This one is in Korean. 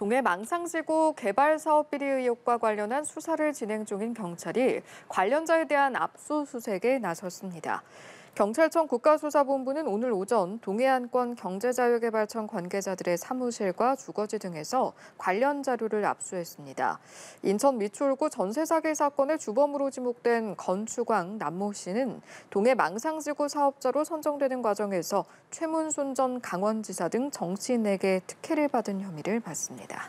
동해 망상지구 개발 사업 비리 의혹과 관련한 수사를 진행 중인 경찰이 관련자에 대한 압수수색에 나섰습니다. 경찰청 국가수사본부는 오늘 오전 동해안권 경제자유개발청 관계자들의 사무실과 주거지 등에서 관련 자료를 압수했습니다. 인천 미추홀구 전세 사기 사건의 주범으로 지목된 건축왕 남모 씨는 동해 망상지구 사업자로 선정되는 과정에서 최문순 전 강원지사 등 정치인에게 특혜를 받은 혐의를 받습니다.